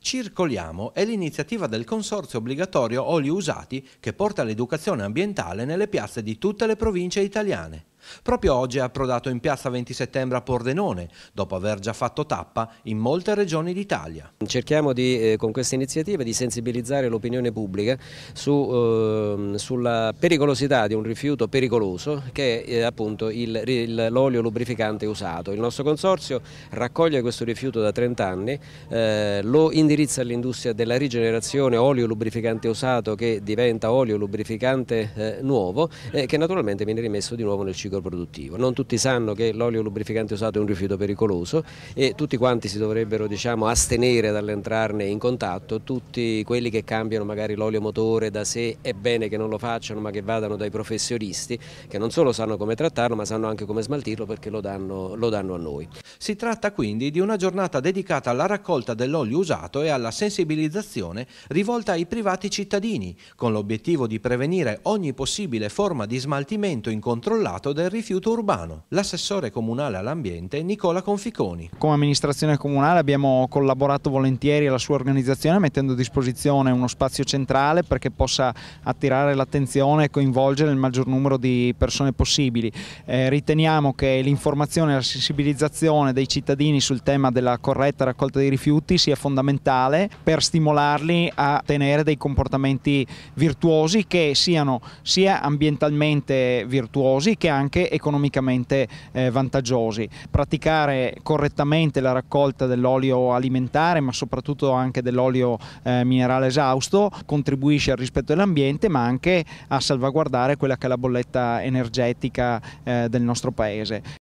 Circoliamo è l'iniziativa del Consorzio Obbligatorio Oli Usati che porta l'educazione ambientale nelle piazze di tutte le province italiane. Proprio oggi è approdato in piazza 20 settembre a Pordenone, dopo aver già fatto tappa in molte regioni d'Italia. Cerchiamo di, eh, con questa iniziativa di sensibilizzare l'opinione pubblica su, eh, sulla pericolosità di un rifiuto pericoloso che è eh, appunto l'olio lubrificante usato. Il nostro consorzio raccoglie questo rifiuto da 30 anni, eh, lo indirizza all'industria della rigenerazione olio lubrificante usato che diventa olio lubrificante eh, nuovo e eh, che naturalmente viene rimesso di nuovo nel ciclo produttivo. Non tutti sanno che l'olio lubrificante usato è un rifiuto pericoloso e tutti quanti si dovrebbero diciamo, astenere dall'entrarne in contatto, tutti quelli che cambiano magari l'olio motore da sé è bene che non lo facciano ma che vadano dai professionisti che non solo sanno come trattarlo ma sanno anche come smaltirlo perché lo danno, lo danno a noi. Si tratta quindi di una giornata dedicata alla raccolta dell'olio usato e alla sensibilizzazione rivolta ai privati cittadini con l'obiettivo di prevenire ogni possibile forma di smaltimento incontrollato del del rifiuto urbano, l'assessore comunale all'ambiente Nicola Conficoni. Come amministrazione comunale abbiamo collaborato volentieri alla sua organizzazione mettendo a disposizione uno spazio centrale perché possa attirare l'attenzione e coinvolgere il maggior numero di persone possibili. Eh, riteniamo che l'informazione e la sensibilizzazione dei cittadini sul tema della corretta raccolta dei rifiuti sia fondamentale per stimolarli a tenere dei comportamenti virtuosi che siano sia ambientalmente virtuosi che anche anche economicamente eh, vantaggiosi. Praticare correttamente la raccolta dell'olio alimentare ma soprattutto anche dell'olio eh, minerale esausto contribuisce al rispetto dell'ambiente ma anche a salvaguardare quella che è la bolletta energetica eh, del nostro paese.